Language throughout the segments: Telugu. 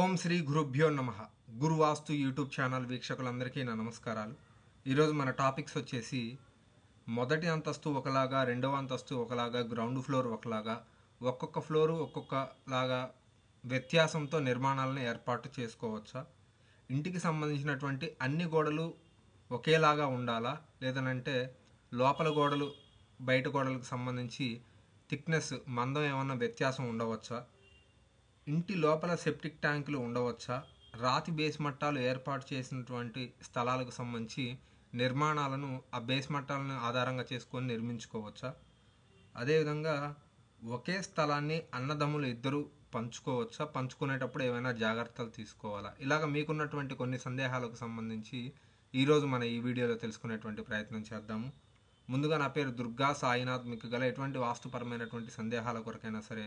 ఓం శ్రీ గురుభ్యో నమ గురువాస్తు యూట్యూబ్ ఛానల్ వీక్షకులందరికీ నా నమస్కారాలు ఈరోజు మన టాపిక్స్ వచ్చేసి మొదటి అంతస్తు ఒకలాగా రెండవ అంతస్తు ఒకలాగా గ్రౌండ్ ఫ్లోర్ ఒకలాగా ఒక్కొక్క ఫ్లోరు ఒక్కొక్కలాగా వ్యత్యాసంతో నిర్మాణాలను ఏర్పాటు చేసుకోవచ్చా ఇంటికి సంబంధించినటువంటి అన్ని గోడలు ఒకేలాగా ఉండాలా లేదనంటే లోపల గోడలు బయట గోడలకు సంబంధించి థిక్నెస్ మందం ఏమన్నా వ్యత్యాసం ఉండవచ్చా ఇంటి లోపల సెప్టిక్ ట్యాంకులు ఉండవచ్చా రాతి బేస్ మట్టాలు ఏర్పాటు చేసినటువంటి స్థలాలకు సంబంధించి నిర్మాణాలను ఆ బేస్ మట్టాలను ఆధారంగా చేసుకొని నిర్మించుకోవచ్చా అదేవిధంగా ఒకే స్థలాన్ని అన్నదమ్ములు ఇద్దరు పంచుకోవచ్చా పంచుకునేటప్పుడు ఏమైనా జాగ్రత్తలు తీసుకోవాలా ఇలాగ మీకున్నటువంటి కొన్ని సందేహాలకు సంబంధించి ఈరోజు మన ఈ వీడియోలో తెలుసుకునేటువంటి ప్రయత్నం చేద్దాము ముందుగా నా పేరు దుర్గా సాయినాథ్ మీకు గల ఎటువంటి వాస్తుపరమైనటువంటి సందేహాల కొరకైనా సరే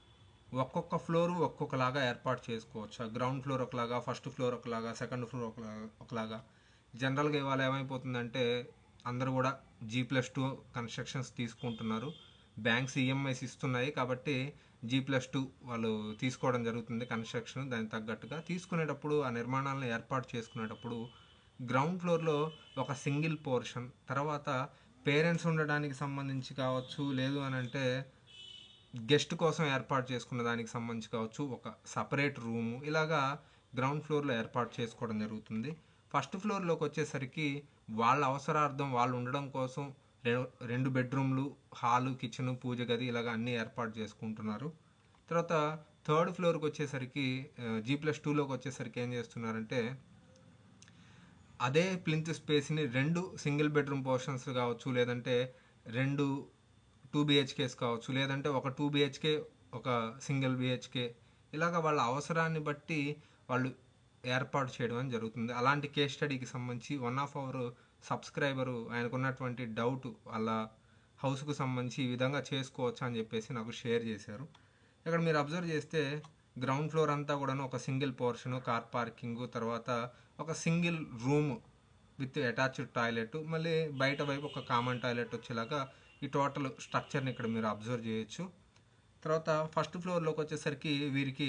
ఒక్కొక్క ఫ్లోర్ ఒక్కొక్కలాగా ఏర్పాటు చేసుకోవచ్చు గ్రౌండ్ ఫ్లోర్ ఒకలాగా ఫస్ట్ ఫ్లోర్ ఒకలాగా సెకండ్ ఫ్లోర్ ఒకలాగా ఒకలాగా జనరల్గా ఇవాళ ఏమైపోతుందంటే అందరూ కూడా జీ ప్లస్ టూ కన్స్ట్రక్షన్స్ తీసుకుంటున్నారు బ్యాంక్స్ ఈఎంఐస్ e ఇస్తున్నాయి కాబట్టి జీ ప్లస్ టూ వాళ్ళు తీసుకోవడం జరుగుతుంది కన్స్ట్రక్షన్ దానికి తగ్గట్టుగా తీసుకునేటప్పుడు ఆ నిర్మాణాలను ఏర్పాటు చేసుకునేటప్పుడు గ్రౌండ్ ఫ్లోర్లో ఒక సింగిల్ పోర్షన్ తర్వాత పేరెంట్స్ ఉండడానికి సంబంధించి కావచ్చు లేదు అని అంటే గెస్ట్ కోసం ఏర్పాటు చేసుకున్న దానికి సంబంధించి కావచ్చు ఒక సపరేట్ రూము ఇలాగా గ్రౌండ్ ఫ్లోర్లో ఏర్పాటు చేసుకోవడం జరుగుతుంది ఫస్ట్ ఫ్లోర్లోకి వచ్చేసరికి వాళ్ళ అవసరార్థం వాళ్ళు ఉండడం కోసం రెండు బెడ్రూమ్లు హాలు కిచెన్ పూజ గది ఇలాగ అన్నీ ఏర్పాటు చేసుకుంటున్నారు తర్వాత థర్డ్ ఫ్లోర్కి వచ్చేసరికి జీ ప్లస్ టూలోకి వచ్చేసరికి ఏం చేస్తున్నారంటే అదే ప్లింత్ స్పేస్ని రెండు సింగిల్ బెడ్రూమ్ పోర్షన్స్ కావచ్చు లేదంటే రెండు టూ బిహెచ్కేస్ కావచ్చు లేదంటే ఒక టూ బిహెచ్కే ఒక సింగిల్ బిహెచ్కే ఇలాగ వాళ్ళ అవసరాన్ని బట్టి వాళ్ళు ఏర్పాటు చేయడం అని జరుగుతుంది అలాంటి కేస్ స్టడీకి సంబంధించి వన్ ఆఫ్ అవర్ సబ్స్క్రైబరు ఆయనకున్నటువంటి డౌట్ వాళ్ళ హౌస్కు సంబంధించి ఈ విధంగా చేసుకోవచ్చు అని చెప్పేసి నాకు షేర్ చేశారు ఇక్కడ మీరు అబ్జర్వ్ చేస్తే గ్రౌండ్ ఫ్లోర్ అంతా కూడాను ఒక సింగిల్ పోర్షను కార్ పార్కింగ్ తర్వాత ఒక single room with attached toilet మళ్ళీ బయట వైపు ఒక కామన్ టాయిలెట్ వచ్చేలాగా ఈ టోటల్ స్ట్రక్చర్ని ఇక్కడ మీరు అబ్జర్వ్ చేయొచ్చు తర్వాత ఫస్ట్ ఫ్లోర్లోకి వచ్చేసరికి వీరికి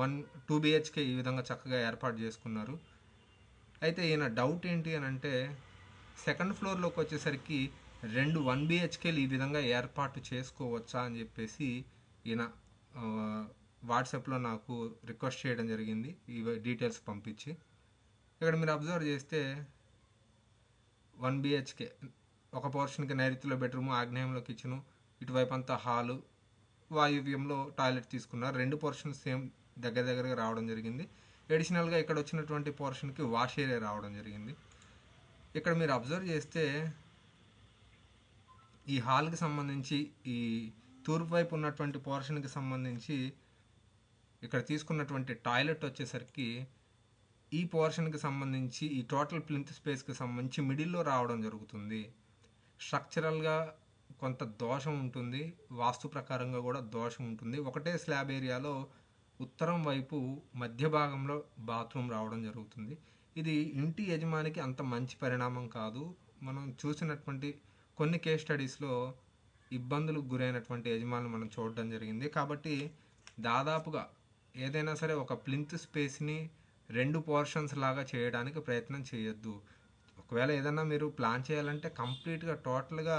వన్ టూ బిహెచ్కే ఈ విధంగా చక్కగా ఏర్పాటు చేసుకున్నారు అయితే ఈయన డౌట్ ఏంటి అని అంటే సెకండ్ ఫ్లోర్లోకి వచ్చేసరికి రెండు వన్ బిహెచ్కేలు ఈ విధంగా ఏర్పాటు చేసుకోవచ్చా అని చెప్పేసి ఈయన వాట్సాప్లో నాకు రిక్వెస్ట్ చేయడం జరిగింది ఈ డీటెయిల్స్ పంపించి ఇక్కడ మీరు అబ్జర్వ్ చేస్తే వన్ బిహెచ్కే ఒక పోర్షన్కి నైరుతిలో బెడ్రూమ్ ఆగ్నేయంలో కిచెను ఇటువైపు అంతా హాలు వాయువ్యంలో టాయిలెట్ తీసుకున్నారు రెండు పోర్షన్స్ సేమ్ దగ్గర దగ్గరగా రావడం జరిగింది అడిషనల్గా ఇక్కడ వచ్చినటువంటి పోర్షన్కి వాష్ ఏరియా రావడం జరిగింది ఇక్కడ మీరు అబ్జర్వ్ చేస్తే ఈ హాల్కి సంబంధించి ఈ తూర్పు వైపు ఉన్నటువంటి పోర్షన్కి సంబంధించి ఇక్కడ తీసుకున్నటువంటి టాయిలెట్ వచ్చేసరికి ఈ పోర్షన్కి సంబంధించి ఈ టోటల్ ప్లింత్ స్పేస్కి సంబంధించి మిడిల్లో రావడం జరుగుతుంది స్ట్రక్చరల్గా కొంత దోషం ఉంటుంది వాస్తు ప్రకారంగా కూడా దోషం ఉంటుంది ఒకటే స్లాబ్ ఏరియాలో ఉత్తరం వైపు మధ్య భాగంలో బాత్రూమ్ రావడం జరుగుతుంది ఇది ఇంటి యజమానికి అంత మంచి పరిణామం కాదు మనం చూసినటువంటి కొన్ని కేస్ స్టడీస్లో ఇబ్బందులకు గురైనటువంటి యజమానులు మనం చూడడం జరిగింది కాబట్టి దాదాపుగా ఏదైనా సరే ఒక ప్లింత్ స్పేస్ని రెండు పోర్షన్స్ లాగా చేయడానికి ప్రయత్నం చేయొద్దు ఒకవేళ ఏదన్నా మీరు ప్లాన్ చేయాలంటే కంప్లీట్గా టోటల్గా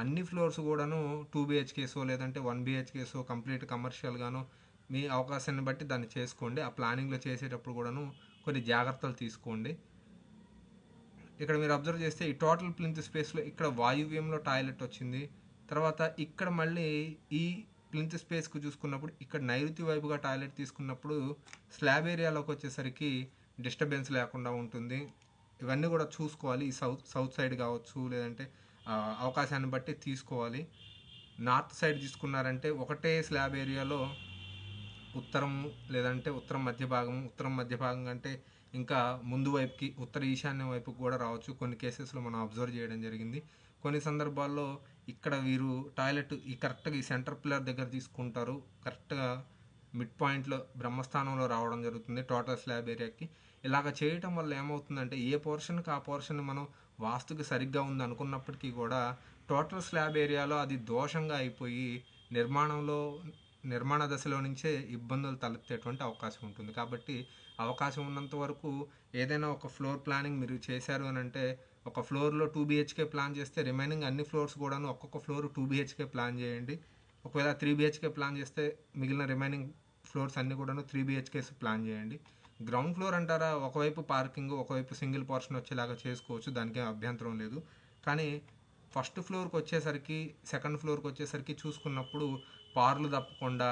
అన్ని ఫ్లోర్స్ కూడాను టూ బిహెచ్కేసో లేదంటే వన్ బిహెచ్కేసో కంప్లీట్ కమర్షియల్గాను మీ అవకాశాన్ని బట్టి దాన్ని చేసుకోండి ఆ ప్లానింగ్లో చేసేటప్పుడు కూడాను కొన్ని జాగ్రత్తలు తీసుకోండి ఇక్కడ మీరు అబ్జర్వ్ చేస్తే ఈ టోటల్ ప్లింత్ స్పేస్లో ఇక్కడ వాయువ్యంలో టాయిలెట్ వచ్చింది తర్వాత ఇక్కడ మళ్ళీ ఈ ప్లింత్ స్పేస్కి చూసుకున్నప్పుడు ఇక్కడ నైరుతి వైపుగా టాయిలెట్ తీసుకున్నప్పుడు స్లాబ్ ఏరియాలోకి వచ్చేసరికి డిస్టర్బెన్స్ లేకుండా ఉంటుంది ఇవన్నీ కూడా చూసుకోవాలి ఈ సౌత్ సౌత్ సైడ్ కావచ్చు లేదంటే అవకాశాన్ని బట్టి తీసుకోవాలి నార్త్ సైడ్ తీసుకున్నారంటే ఒకటే స్లాబ్ ఏరియాలో ఉత్తరము లేదంటే ఉత్తరం మధ్య భాగం ఉత్తరం మధ్య భాగం అంటే ఇంకా ముందు వైపుకి ఉత్తర ఈశాన్యం వైపుకి కూడా రావచ్చు కొన్ని కేసెస్లో మనం అబ్జర్వ్ చేయడం జరిగింది కొన్ని సందర్భాల్లో ఇక్కడ వీరు టాయిలెట్ ఈ కరెక్ట్గా ఈ సెంటర్ ప్లేయర్ దగ్గర తీసుకుంటారు కరెక్ట్గా మిడ్ పాయింట్లో బ్రహ్మస్థానంలో రావడం జరుగుతుంది టోటల్ స్లాబ్ ఏరియాకి ఇలాగ చేయటం వల్ల ఏమవుతుందంటే ఏ పోర్షన్కి ఆ పోర్షన్ మనం వాస్తుకి సరిగ్గా ఉంది అనుకున్నప్పటికీ కూడా టోటల్ స్లాబ్ ఏరియాలో అది దోషంగా అయిపోయి నిర్మాణంలో నిర్మాణ దశలో నుంచే ఇబ్బందులు తలెత్తేటువంటి అవకాశం ఉంటుంది కాబట్టి అవకాశం ఉన్నంత వరకు ఏదైనా ఒక ఫ్లోర్ ప్లానింగ్ మీరు చేశారు అని అంటే ఒక ఫ్లోర్లో టూ బీహెచ్కే ప్లాన్ చేస్తే రిమైనింగ్ అన్ని ఫ్లోర్స్ కూడాను ఒక్కొక్క ఫ్లోర్ టూ బీహెచ్కే ప్లాన్ చేయండి ఒకవేళ త్రీ బీహెచ్కే ప్లాన్ చేస్తే మిగిలిన రిమైనింగ్ ఫ్లోర్స్ అన్నీ కూడాను త్రీ బీహెచ్కేస్ ప్లాన్ చేయండి గ్రౌండ్ ఫ్లోర్ అంటారా ఒకవైపు పార్కింగ్ ఒకవైపు సింగిల్ పోర్షన్ వచ్చేలాగా చేసుకోవచ్చు దానికి అభ్యంతరం లేదు కానీ ఫస్ట్ ఫ్లోర్కి వచ్చేసరికి సెకండ్ ఫ్లోర్కి వచ్చేసరికి చూసుకున్నప్పుడు పార్లు తప్పకుండా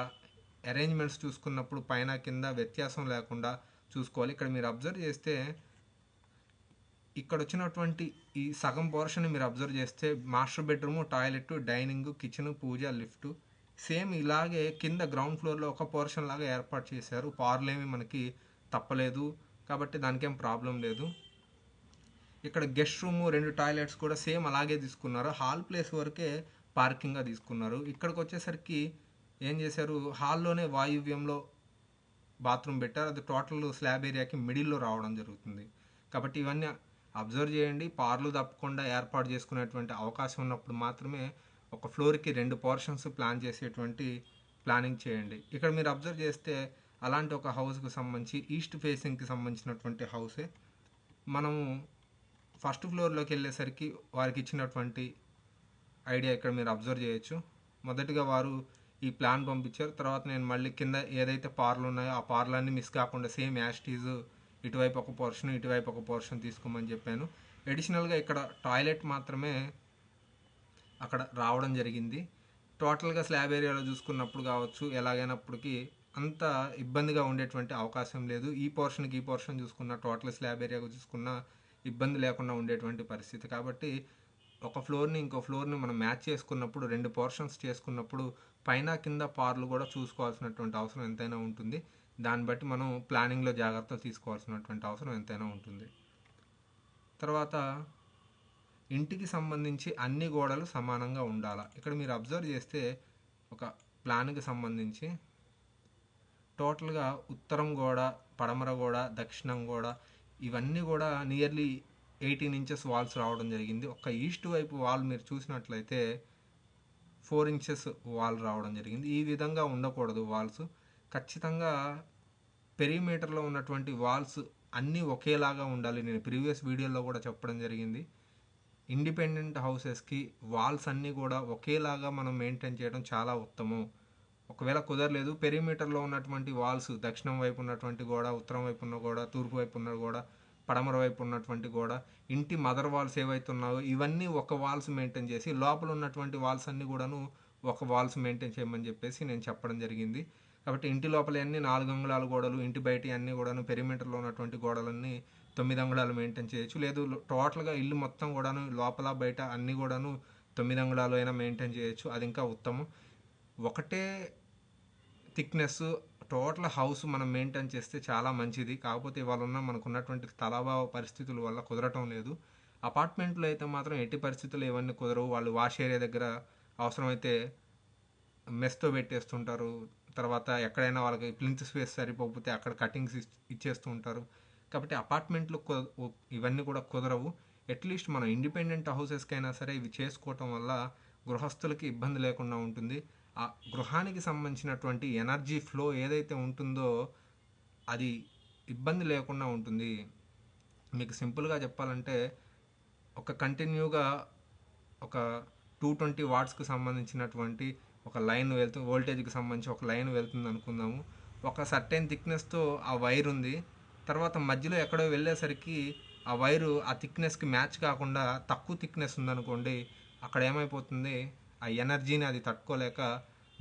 అరేంజ్మెంట్స్ చూసుకున్నప్పుడు పైన కింద వ్యత్యాసం లేకుండా చూసుకోవాలి ఇక్కడ మీరు అబ్జర్వ్ చేస్తే ఇక్కడ వచ్చినటువంటి ఈ సగం పోర్షన్ మీరు అబ్జర్వ్ చేస్తే master bedroom toilet dining kitchen puja lift same ఇలాగే కింద గ్రౌండ్ ఫ్లోర్లో ఒక పోర్షన్ లాగా ఏర్పాటు చేశారు పార్లేమి మనకి తప్పలేదు కాబట్టి దానికేం ప్రాబ్లం లేదు ఇక్కడ గెస్ట్ రూమ్ రెండు టాయిలెట్స్ కూడా సేమ్ అలాగే తీసుకున్నారు హాల్ ప్లేస్ వరకే పార్కింగ్గా తీసుకున్నారు ఇక్కడికి వచ్చేసరికి ఏం చేశారు హాల్లోనే వాయువ్యంలో బాత్రూమ్ పెట్టారు అది టోటల్ స్లాబ్ ఏరియాకి మిడిల్లో రావడం జరుగుతుంది కాబట్టి ఇవన్నీ అబ్జర్వ్ చేయండి పార్లు తప్పకుండా ఏర్పాటు చేసుకునేటువంటి అవకాశం ఉన్నప్పుడు మాత్రమే ఒక ఫ్లోర్కి రెండు పోర్షన్స్ ప్లాన్ చేసేటువంటి ప్లానింగ్ చేయండి ఇక్కడ మీరు అబ్జర్వ్ చేస్తే అలాంటి ఒక హౌస్కి సంబంధించి ఈస్ట్ ఫేసింగ్కి సంబంధించినటువంటి హౌసే మనము ఫస్ట్ ఫ్లోర్లోకి వెళ్ళేసరికి వారికి ఇచ్చినటువంటి ఐడియా ఇక్కడ మీరు అబ్జర్వ్ చేయొచ్చు మొదటిగా వారు ఈ ప్లాన్ పంపించారు తర్వాత నేను మళ్ళీ కింద ఏదైతే పార్లు ఉన్నాయో ఆ పార్లన్నీ మిస్ కాకుండా సేమ్ యాస్టీజ్ ఇటువైపు ఒక పోర్షన్ ఇటువైపు ఒక పోర్షన్ తీసుకోమని చెప్పాను అడిషనల్గా ఇక్కడ టాయిలెట్ మాత్రమే అక్కడ రావడం జరిగింది టోటల్గా స్లాబ్ ఏరియాలో చూసుకున్నప్పుడు కావచ్చు ఎలాగైనప్పటికీ అంత ఇబ్బందిగా ఉండేటువంటి అవకాశం లేదు ఈ పోర్షన్కి ఈ పోర్షన్ చూసుకున్న టోటల్ స్లాబ్ ఏరియాకు చూసుకున్న ఇబ్బంది లేకుండా ఉండేటువంటి పరిస్థితి కాబట్టి ఒక ఫ్లోర్ని ఇంకో ఫ్లోర్ని మనం మ్యాచ్ చేసుకున్నప్పుడు రెండు పోర్షన్స్ చేసుకున్నప్పుడు పైన కింద పార్లు కూడా చూసుకోవాల్సినటువంటి అవసరం ఎంతైనా ఉంటుంది దాన్ని బట్టి మనం ప్లానింగ్లో జాగ్రత్తలు తీసుకోవాల్సినటువంటి అవసరం ఎంతైనా ఉంటుంది తర్వాత ఇంటికి సంబంధించి అన్ని గోడలు సమానంగా ఉండాలా ఇక్కడ మీరు అబ్జర్వ్ చేస్తే ఒక ప్లాన్కి సంబంధించి టోటల్గా ఉత్తరం గోడ పడమర గోడ దక్షిణం గోడ ఇవన్నీ కూడా నియర్లీ ఎయిటీన్ ఇంచెస్ వాల్స్ రావడం జరిగింది ఒక ఈస్ట్ వైపు వాల్ మీరు చూసినట్లయితే ఫోర్ ఇంచెస్ వాల్ రావడం జరిగింది ఈ విధంగా ఉండకూడదు వాల్స్ ఖచ్చితంగా పెరిమీటర్లో ఉన్నటువంటి వాల్స్ అన్నీ ఒకేలాగా ఉండాలి నేను ప్రీవియస్ వీడియోలో కూడా చెప్పడం జరిగింది ఇండిపెండెంట్ హౌసెస్కి వాల్స్ అన్నీ కూడా ఒకేలాగా మనం మెయింటైన్ చేయడం చాలా ఉత్తమం ఒకవేళ కుదరలేదు పెరిమీటర్లో ఉన్నటువంటి వాల్స్ దక్షిణం వైపు ఉన్నటువంటి గోడ ఉత్తరం వైపు ఉన్న గోడ తూర్పు వైపు ఉన్న గోడ పడమర వైపు ఉన్నటువంటి గోడ ఇంటి మదర్ వాల్స్ ఉన్నాయో ఇవన్నీ ఒక వాల్స్ మెయింటైన్ చేసి లోపల ఉన్నటువంటి వాల్స్ అన్నీ కూడాను ఒక వాల్స్ మెయింటైన్ చేయమని చెప్పేసి నేను చెప్పడం జరిగింది కాబట్టి ఇంటి లోపల అన్ని నాలుగు అంగుళాల గోడలు ఇంటి బయట అన్నీ కూడాను పెరిమీటర్లో ఉన్నటువంటి గోడలన్నీ తొమ్మిది అంగుళాలు మెయింటైన్ చేయొచ్చు లేదు టోటల్గా ఇల్లు మొత్తం కూడాను లోపల బయట అన్నీ కూడాను తొమ్మిది అంగుళాలు అయినా మెయింటైన్ చేయొచ్చు అది ఇంకా ఉత్తమం ఒకటే థిక్నెస్ టోటల్ హౌస్ మనం మెయింటైన్ చేస్తే చాలా మంచిది కాకపోతే ఇవాళ ఉన్న మనకున్నటువంటి తలాభావ పరిస్థితుల వల్ల కుదరటం లేదు అపార్ట్మెంట్లో అయితే మాత్రం ఎట్టి పరిస్థితులు ఇవన్నీ కుదరవు వాళ్ళు వాష్ ఏరియా దగ్గర అవసరమైతే మెస్తో పెట్టేస్తుంటారు తర్వాత ఎక్కడైనా వాళ్ళకి ప్లింత్ స్పేస్ సరిపోతే అక్కడ కటింగ్స్ ఇచ్చేస్తూ ఉంటారు కాబట్టి అపార్ట్మెంట్లు ఇవన్నీ కూడా కుదరవు అట్లీస్ట్ మనం ఇండిపెండెంట్ హౌసెస్కైనా సరే ఇవి చేసుకోవటం వల్ల గృహస్థులకి ఇబ్బంది లేకుండా ఉంటుంది ఆ గృహానికి సంబంధించినటువంటి ఎనర్జీ ఫ్లో ఏదైతే ఉంటుందో అది ఇబ్బంది లేకుండా ఉంటుంది మీకు సింపుల్గా చెప్పాలంటే ఒక కంటిన్యూగా ఒక టూ ట్వంటీ వాట్స్కి సంబంధించినటువంటి ఒక లైన్ వెళ్తుంది వోల్టేజ్కి సంబంధించి ఒక లైన్ వెళ్తుంది అనుకుందాము ఒక సర్టైన్ థిక్నెస్తో ఆ వైర్ ఉంది తర్వాత మధ్యలో ఎక్కడో వెళ్ళేసరికి ఆ వైరు ఆ థిక్నెస్కి మ్యాచ్ కాకుండా తక్కువ థిక్నెస్ ఉందనుకోండి అక్కడ ఏమైపోతుంది ఆ ఎనర్జీని అది తట్టుకోలేక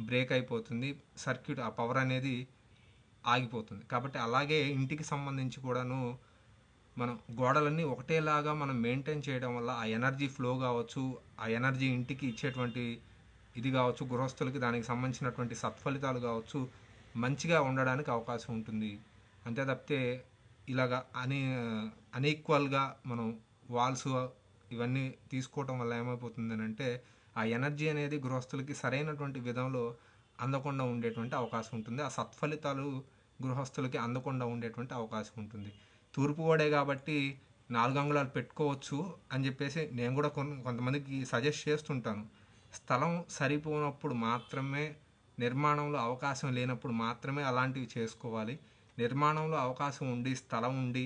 బ్రేక్ అయిపోతుంది సర్క్యూట్ ఆ పవర్ అనేది ఆగిపోతుంది కాబట్టి అలాగే ఇంటికి సంబంధించి కూడాను మనం గోడలన్నీ ఒకటేలాగా మనం మెయింటైన్ చేయడం వల్ల ఆ ఎనర్జీ ఫ్లో కావచ్చు ఆ ఎనర్జీ ఇంటికి ఇచ్చేటువంటి ఇది కావచ్చు గృహస్థులకి దానికి సంబంధించినటువంటి సత్ఫలితాలు కావచ్చు మంచిగా ఉండడానికి అవకాశం ఉంటుంది అంతే తప్పితే ఇలాగ అనే అనీక్వల్గా మనం వాల్స్ ఇవన్నీ తీసుకోవటం వల్ల ఏమైపోతుందని అంటే ఆ ఎనర్జీ అనేది గృహస్థులకి సరైనటువంటి విధంలో అందకుండా ఉండేటువంటి అవకాశం ఉంటుంది ఆ సత్ఫలితాలు గృహస్థులకి అందకుండా ఉండేటువంటి అవకాశం ఉంటుంది తూర్పు వాడే కాబట్టి నాలుగు అంగుళాలు పెట్టుకోవచ్చు అని చెప్పేసి నేను కూడా కొంతమందికి సజెస్ట్ చేస్తుంటాను స్థలం సరిపోనప్పుడు మాత్రమే నిర్మాణంలో అవకాశం లేనప్పుడు మాత్రమే అలాంటివి చేసుకోవాలి నిర్మాణంలో అవకాశం ఉండి స్థలం ఉండి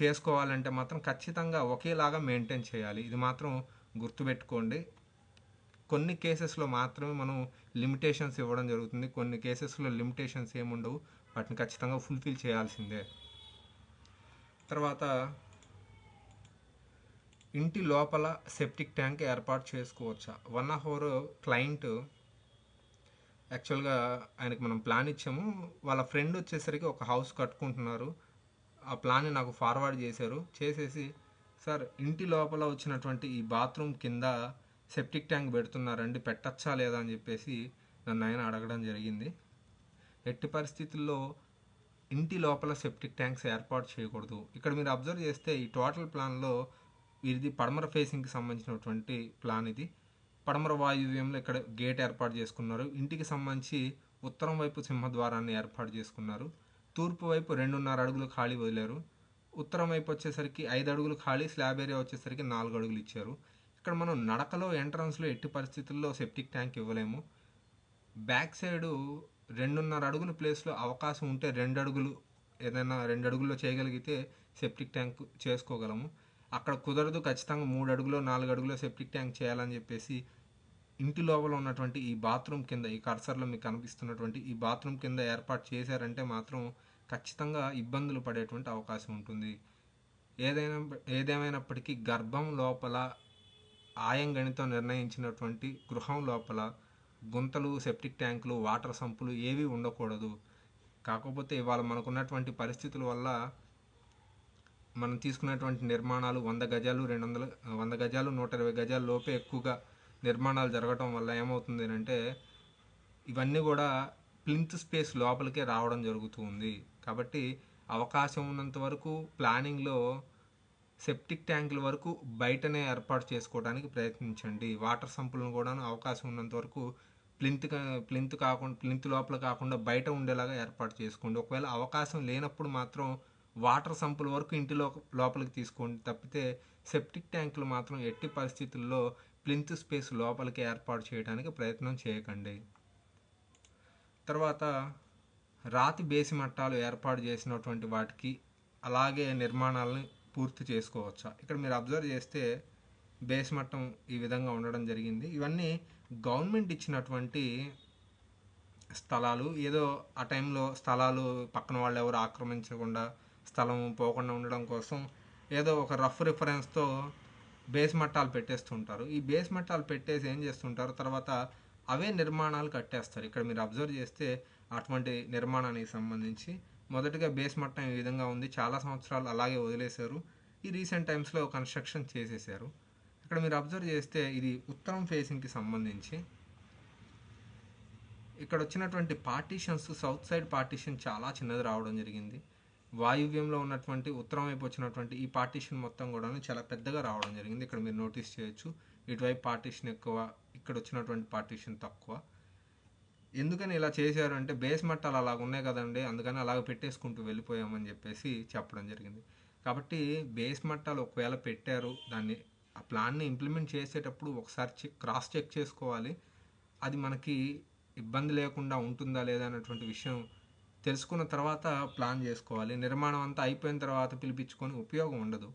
చేసుకోవాలంటే మాత్రం ఖచ్చితంగా ఒకేలాగా మెయింటైన్ చేయాలి ఇది మాత్రం గుర్తుపెట్టుకోండి కొన్ని కేసెస్లో మాత్రమే మనం లిమిటేషన్స్ ఇవ్వడం జరుగుతుంది కొన్ని కేసెస్లో లిమిటేషన్స్ ఏముండవు వాటిని ఖచ్చితంగా ఫుల్ఫిల్ చేయాల్సిందే తర్వాత ఇంటి లోపల సెప్టిక్ ట్యాంక్ ఏర్పాటు చేసుకోవచ్చా వన్ అవర్ క్లయింట్ యాక్చువల్గా ఆయనకి మనం ప్లాన్ ఇచ్చాము వాళ్ళ ఫ్రెండ్ వచ్చేసరికి ఒక హౌస్ కట్టుకుంటున్నారు ఆ ప్లాన్ని నాకు ఫార్వర్డ్ చేశారు చేసేసి సార్ ఇంటి లోపల వచ్చినటువంటి ఈ బాత్రూమ్ కింద సెప్టిక్ ట్యాంక్ పెడుతున్నారండి పెట్టచ్చా లేదా అని చెప్పేసి నన్ను ఆయన అడగడం జరిగింది ఎట్టి పరిస్థితుల్లో ఇంటి లోపల సెప్టిక్ ట్యాంక్స్ ఏర్పాటు చేయకూడదు ఇక్కడ మీరు అబ్జర్వ్ చేస్తే ఈ టోటల్ ప్లాన్లో ఇది పడమర ఫేసింగ్కి సంబంధించినటువంటి ప్లాన్ ఇది పడమర వాయువ్యంలో ఇక్కడ గేట్ ఏర్పాటు చేసుకున్నారు ఇంటికి సంబంధించి ఉత్తరం వైపు సింహద్వారాన్ని ఏర్పాటు చేసుకున్నారు తూర్పు వైపు రెండున్నర అడుగులు ఖాళీ వదిలారు ఉత్తరం వైపు వచ్చేసరికి ఐదు అడుగులు ఖాళీ స్లాబ్ ఏరియా వచ్చేసరికి నాలుగు అడుగులు ఇచ్చారు ఇక్కడ మనం నడకలో ఎంట్రన్స్లో ఎట్టి పరిస్థితుల్లో సెప్టిక్ ట్యాంక్ ఇవ్వలేము బ్యాక్ సైడు రెండున్నర అడుగుల ప్లేస్లో అవకాశం ఉంటే రెండు అడుగులు ఏదైనా రెండు అడుగుల్లో చేయగలిగితే సెప్టిక్ ట్యాంక్ చేసుకోగలము అక్కడ కుదరదు ఖచ్చితంగా మూడు అడుగులో నాలుగు అడుగులో సెప్టిక్ ట్యాంక్ చేయాలని చెప్పేసి ఇంటి లోపల ఉన్నటువంటి ఈ బాత్రూమ్ కింద ఈ కర్సర్లో మీకు కనిపిస్తున్నటువంటి ఈ బాత్రూమ్ కింద ఏర్పాటు చేశారంటే మాత్రం ఖచ్చితంగా ఇబ్బందులు పడేటువంటి అవకాశం ఉంటుంది ఏదైనా ఏదేమైనప్పటికీ గర్భం లోపల ఆయంగణితో నిర్ణయించినటువంటి గృహం లోపల గుంతలు సెప్టిక్ ట్యాంకులు వాటర్ సంపులు ఏవి ఉండకూడదు కాకపోతే ఇవాళ మనకున్నటువంటి పరిస్థితుల వల్ల మనం తీసుకున్నటువంటి నిర్మాణాలు వంద గజాలు రెండు వందల వంద గజాలు నూట ఇరవై గజాల లోపే ఎక్కువగా నిర్మాణాలు జరగటం వల్ల ఏమవుతుంది అంటే ఇవన్నీ కూడా ప్లింత్ స్పేస్ లోపలికే రావడం జరుగుతుంది కాబట్టి అవకాశం ఉన్నంత వరకు ప్లానింగ్లో సెప్టిక్ ట్యాంకుల వరకు బయటనే ఏర్పాటు చేసుకోవడానికి ప్రయత్నించండి వాటర్ సంపులను కూడా అవకాశం ఉన్నంత వరకు ప్లింత్ ప్లింత్ కాకుండా ప్లింత్ లోపల కాకుండా బయట ఉండేలాగా ఏర్పాటు చేసుకోండి ఒకవేళ అవకాశం లేనప్పుడు మాత్రం వాటర్ సంపుల వరకు ఇంటి లోపలికి తీసుకోండి తప్పితే సెప్టిక్ ట్యాంకులు మాత్రం ఎట్టి పరిస్థితుల్లో ప్లింత్ స్పేస్ లోపలికి ఏర్పాటు చేయడానికి ప్రయత్నం చేయకండి తర్వాత రాతి బేసి మట్టాలు ఏర్పాటు చేసినటువంటి వాటికి అలాగే నిర్మాణాలని పూర్తి చేసుకోవచ్చా ఇక్కడ మీరు అబ్జర్వ్ చేస్తే బేస్ మట్టం ఈ విధంగా ఉండడం జరిగింది ఇవన్నీ గవర్నమెంట్ ఇచ్చినటువంటి స్థలాలు ఏదో ఆ టైంలో స్థలాలు పక్కన వాళ్ళు ఎవరు ఆక్రమించకుండా స్థలం పోకుండా ఉండడం కోసం ఏదో ఒక రఫ్ రిఫరెన్స్తో బేస్ మట్టాలు పెట్టేస్తుంటారు ఈ బేస్ మట్టాలు పెట్టేసి ఏం చేస్తుంటారు తర్వాత అవే నిర్మాణాలు కట్టేస్తారు ఇక్కడ మీరు అబ్జర్వ్ చేస్తే అటువంటి నిర్మాణానికి సంబంధించి మొదటగా బేస్ మట్టం ఈ విధంగా ఉంది చాలా సంవత్సరాలు అలాగే వదిలేశారు ఈ రీసెంట్ టైమ్స్లో కన్స్ట్రక్షన్ చేసేసారు ఇక్కడ మీరు అబ్జర్వ్ చేస్తే ఇది ఉత్తరం ఫేసింగ్కి సంబంధించి ఇక్కడ వచ్చినటువంటి పార్టీషన్స్ సౌత్ సైడ్ పార్టీషన్ చాలా చిన్నది రావడం జరిగింది వాయువ్యంలో ఉన్నటువంటి ఉత్తరం వైపు వచ్చినటువంటి ఈ పార్టీషన్ మొత్తం కూడా చాలా పెద్దగా రావడం జరిగింది ఇక్కడ మీరు నోటీస్ చేయొచ్చు ఇటువైపు పార్టీషన్ ఎక్కువ ఇక్కడ వచ్చినటువంటి పార్టీషన్ తక్కువ ఎందుకని ఇలా చేశారు అంటే బేస్ మట్టాలు అలాగ ఉన్నాయి కదండి అందుకని అలాగ పెట్టేసుకుంటూ వెళ్ళిపోయామని చెప్పేసి చెప్పడం జరిగింది కాబట్టి బేస్ మట్టాలు ఒకవేళ పెట్టారు దాన్ని ఆ ప్లాన్ని ఇంప్లిమెంట్ చేసేటప్పుడు ఒకసారి క్రాస్ చెక్ చేసుకోవాలి అది మనకి ఇబ్బంది లేకుండా ఉంటుందా లేదా అనేటువంటి విషయం తెలుసుకున్న తర్వాత ప్లాన్ చేసుకోవాలి నిర్మాణం అంతా అయిపోయిన తర్వాత పిలిపించుకొని ఉపయోగం ఉండదు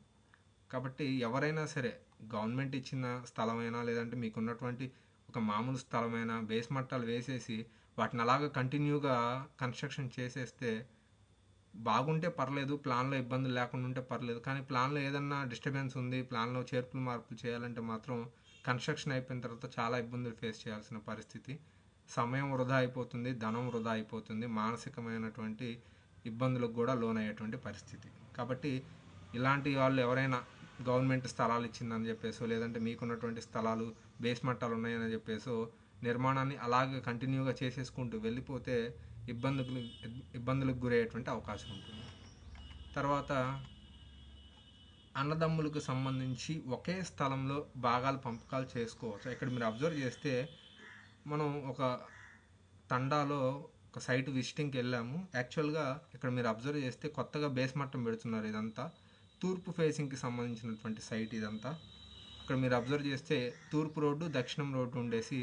కాబట్టి ఎవరైనా సరే గవర్నమెంట్ ఇచ్చిన స్థలమైనా లేదంటే మీకున్నటువంటి ఒక మామూలు స్థలమైన బేస్ మట్టాలు వేసేసి వాటిని అలాగ కంటిన్యూగా కన్స్ట్రక్షన్ చేసేస్తే బాగుంటే పర్లేదు ప్లాన్లో ఇబ్బందులు లేకుండా ఉంటే పర్లేదు కానీ ప్లాన్లో ఏదన్నా డిస్టర్బెన్స్ ఉంది ప్లాన్లో చేర్పులు మార్పులు చేయాలంటే మాత్రం కన్స్ట్రక్షన్ అయిపోయిన తర్వాత చాలా ఇబ్బందులు ఫేస్ చేయాల్సిన పరిస్థితి సమయం వృధా అయిపోతుంది ధనం వృధా అయిపోతుంది మానసికమైనటువంటి ఇబ్బందులకు కూడా లోనయ్యేటువంటి పరిస్థితి కాబట్టి ఇలాంటి వాళ్ళు ఎవరైనా గవర్నమెంట్ స్థలాలు ఇచ్చిందని చెప్పేసి లేదంటే మీకున్నటువంటి స్థలాలు బేస్ మట్టాలు ఉన్నాయని చెప్పేసి నిర్మాణాన్ని అలాగే కంటిన్యూగా చేసేసుకుంటూ వెళ్ళిపోతే ఇబ్బందులు ఇబ్బందులకు గురయ్యేటువంటి అవకాశం ఉంటుంది తర్వాత అన్నదమ్ములకు సంబంధించి ఒకే స్థలంలో భాగాలు పంపకాలు చేసుకోవచ్చు ఇక్కడ మీరు అబ్జర్వ్ చేస్తే మనం ఒక తండాలో ఒక సైట్ విజిటింగ్కి వెళ్ళాము యాక్చువల్గా ఇక్కడ మీరు అబ్జర్వ్ చేస్తే కొత్తగా బేస్ మట్టం పెడుతున్నారు ఇదంతా తూర్పు ఫేసింగ్కి సంబంధించినటువంటి సైట్ ఇదంతా ఇక్కడ మీరు అబ్జర్వ్ చేస్తే తూర్పు రోడ్డు దక్షిణం రోడ్డు ఉండేసి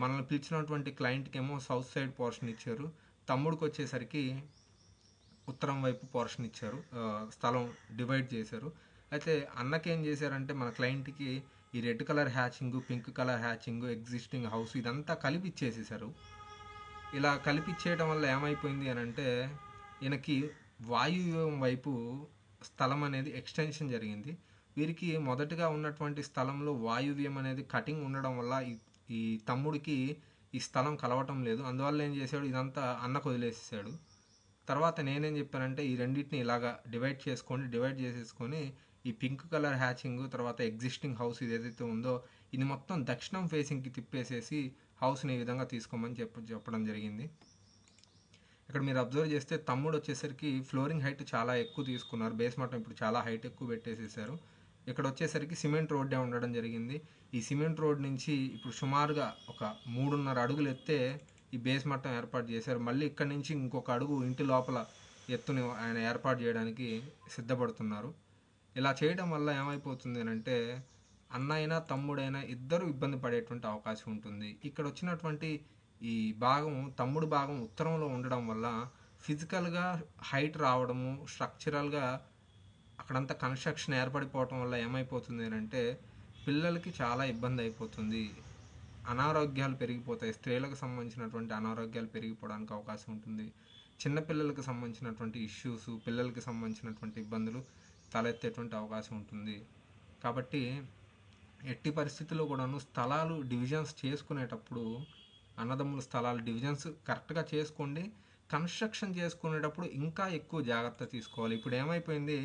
మనల్ని పిలిచినటువంటి క్లయింట్కి ఏమో సౌత్ సైడ్ పోర్షన్ ఇచ్చారు తమ్ముడికి వచ్చేసరికి ఉత్తరం వైపు పోర్షన్ ఇచ్చారు స్థలం డివైడ్ చేశారు అయితే అన్నకేం చేశారంటే మన క్లయింట్కి ఈ red colour hatching pink colour hatching existing house ఇదంతా కలిపిచ్చేసేసారు ఇలా కలిపిచ్చేయడం వల్ల ఏమైపోయింది అని అంటే ఈయనకి వాయువ్యం వైపు స్థలం అనేది ఎక్స్టెన్షన్ జరిగింది వీరికి మొదటిగా ఉన్నటువంటి స్థలంలో వాయువ్యం అనేది కటింగ్ ఉండడం వల్ల ఈ తమ్ముడికి ఈ స్థలం కలవటం లేదు అందువల్ల ఏం చేశాడు ఇదంతా అన్నకు వదిలేసేసాడు తర్వాత నేనేం చెప్పానంటే ఈ రెండింటిని ఇలాగా డివైడ్ చేసుకొని డివైడ్ చేసేసుకొని ఈ పింక్ కలర్ హ్యాచింగ్ తర్వాత ఎగ్జిస్టింగ్ హౌస్ ఇది ఏదైతే ఉందో ఇది మొత్తం దక్షిణం ఫేసింగ్కి తిప్పేసేసి హౌస్ని ఈ విధంగా తీసుకోమని చెప్ప చెప్పడం జరిగింది ఇక్కడ మీరు అబ్జర్వ్ చేస్తే తమ్ముడు వచ్చేసరికి ఫ్లోరింగ్ హైట్ చాలా ఎక్కువ తీసుకున్నారు బేస్ మట్టం ఇప్పుడు చాలా హైట్ ఎక్కువ పెట్టేసేసారు ఇక్కడ వచ్చేసరికి సిమెంట్ రోడ్డే ఉండడం జరిగింది ఈ సిమెంట్ రోడ్ నుంచి ఇప్పుడు సుమారుగా ఒక మూడున్నర అడుగులు ఎత్తే ఈ బేస్ మట్టం ఏర్పాటు చేశారు మళ్ళీ ఇక్కడ నుంచి ఇంకొక అడుగు ఇంటి లోపల ఎత్తుని ఆయన ఏర్పాటు చేయడానికి సిద్ధపడుతున్నారు ఇలా చేయడం వల్ల ఏమైపోతుంది అంటే అన్నైనా తమ్ముడైనా ఇద్దరు ఇబ్బంది పడేటువంటి అవకాశం ఉంటుంది ఇక్కడ వచ్చినటువంటి ఈ భాగం తమ్ముడు భాగం ఉత్తరంలో ఉండడం వల్ల ఫిజికల్గా హైట్ రావడము స్ట్రక్చరల్గా అక్కడంతా కన్స్ట్రక్షన్ ఏర్పడిపోవటం వల్ల ఏమైపోతుంది అంటే పిల్లలకి చాలా ఇబ్బంది అయిపోతుంది అనారోగ్యాలు పెరిగిపోతాయి స్త్రీలకు సంబంధించినటువంటి అనారోగ్యాలు పెరిగిపోవడానికి అవకాశం ఉంటుంది చిన్నపిల్లలకు సంబంధించినటువంటి ఇష్యూస్ పిల్లలకి సంబంధించినటువంటి ఇబ్బందులు తలెత్తేటువంటి అవకాశం ఉంటుంది కాబట్టి ఎట్టి పరిస్థితుల్లో కూడాను స్థలాలు డివిజన్స్ చేసుకునేటప్పుడు అన్నదమ్ముల స్థలాలు డివిజన్స్ కరెక్ట్గా చేసుకోండి కన్స్ట్రక్షన్ చేసుకునేటప్పుడు ఇంకా ఎక్కువ జాగ్రత్త తీసుకోవాలి ఇప్పుడు ఏమైపోయింది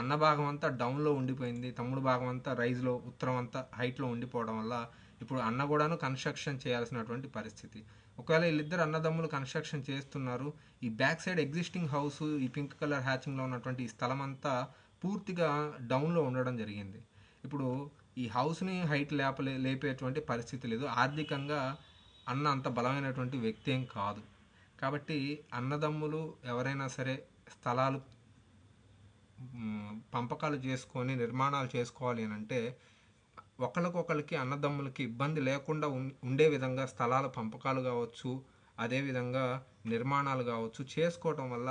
అన్న భాగం అంతా డౌన్లో ఉండిపోయింది తమ్ముడు భాగం అంతా రైజ్లో ఉత్తరం అంతా హైట్లో ఉండిపోవడం వల్ల ఇప్పుడు అన్న కూడాను కన్స్ట్రక్షన్ చేయాల్సినటువంటి పరిస్థితి ఒకవేళ వీళ్ళిద్దరు అన్నదమ్ములు కన్స్ట్రక్షన్ చేస్తున్నారు ఈ బ్యాక్ సైడ్ ఎగ్జిస్టింగ్ హౌస్ ఈ పింక్ కలర్ హ్యాచింగ్లో ఉన్నటువంటి ఈ స్థలం అంతా పూర్తిగా డౌన్లో ఉండడం జరిగింది ఇప్పుడు ఈ హౌస్ని హైట్ లేపలే లేపేటువంటి పరిస్థితి లేదు ఆర్థికంగా అన్న అంత బలమైనటువంటి వ్యక్తి ఏం కాదు కాబట్టి అన్నదమ్ములు ఎవరైనా సరే స్థలాలు పంపకాలు చేసుకొని నిర్మాణాలు చేసుకోవాలి అని అంటే ఒకరికొకరికి అన్నదమ్ములకి ఇబ్బంది లేకుండా ఉండే విధంగా స్థలాల పంపకాలు కావచ్చు అదేవిధంగా నిర్మాణాలు కావచ్చు చేసుకోవటం వల్ల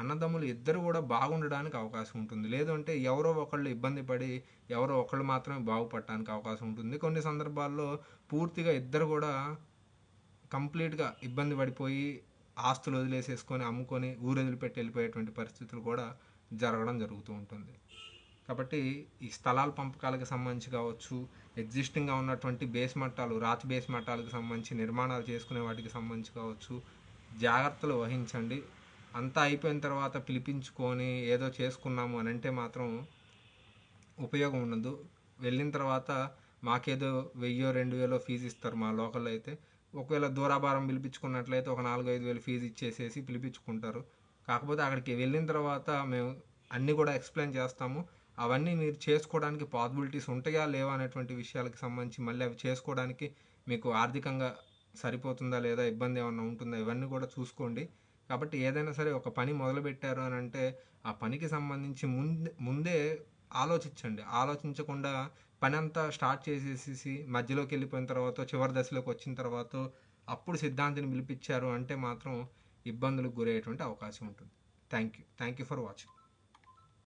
అన్నదమ్ములు ఇద్దరు కూడా బాగుండడానికి అవకాశం ఉంటుంది లేదంటే ఎవరో ఒకళ్ళు ఇబ్బంది పడి ఎవరో ఒకళ్ళు మాత్రమే బాగుపడటానికి అవకాశం ఉంటుంది కొన్ని సందర్భాల్లో పూర్తిగా ఇద్దరు కూడా కంప్లీట్గా ఇబ్బంది పడిపోయి ఆస్తులు వదిలేసేసుకొని అమ్ముకొని ఊరు వదిలిపెట్టి వెళ్ళిపోయేటువంటి పరిస్థితులు కూడా జరగడం జరుగుతూ ఉంటుంది కాబట్టి ఈ స్థలాల పంపకాలకు సంబంధించి కావచ్చు ఎగ్జిస్టింగ్గా ఉన్నటువంటి బేస్ మట్టాలు రాతి బేస్ మట్టాలకు సంబంధించి నిర్మాణాలు చేసుకునే వాటికి సంబంధించి కావచ్చు జాగ్రత్తలు వహించండి అంతా అయిపోయిన తర్వాత పిలిపించుకొని ఏదో చేసుకున్నాము అని అంటే మాత్రం ఉపయోగం ఉండదు వెళ్ళిన తర్వాత మాకేదో వెయ్యో రెండు వేలో ఫీజు ఇస్తారు మా లోకల్లో అయితే ఒకవేళ దూరాభారం పిలిపించుకున్నట్లయితే ఒక నాలుగు ఐదు వేలు ఫీజు ఇచ్చేసేసి పిలిపించుకుంటారు కాకపోతే అక్కడికి వెళ్ళిన తర్వాత మేము అన్నీ కూడా ఎక్స్ప్లెయిన్ చేస్తాము అవన్నీ మీరు చేసుకోవడానికి పాసిబిలిటీస్ ఉంటాయా లేవా అనేటువంటి విషయాలకు సంబంధించి మళ్ళీ అవి చేసుకోవడానికి మీకు ఆర్థికంగా సరిపోతుందా లేదా ఇబ్బంది ఏమైనా ఉంటుందా ఇవన్నీ కూడా చూసుకోండి కాబట్టి ఏదైనా సరే ఒక పని మొదలుపెట్టారు అని అంటే ఆ పనికి సంబంధించి ముందే ముందే ఆలోచించండి ఆలోచించకుండా పని అంతా స్టార్ట్ చేసేసి మధ్యలోకి వెళ్ళిపోయిన తర్వాత చివరి దశలోకి వచ్చిన తర్వాత అప్పుడు సిద్ధాంతిని పిలిపించారు అంటే మాత్రం ఇబ్బందులకు గురయ్యేటువంటి అవకాశం ఉంటుంది thank you thank you for watching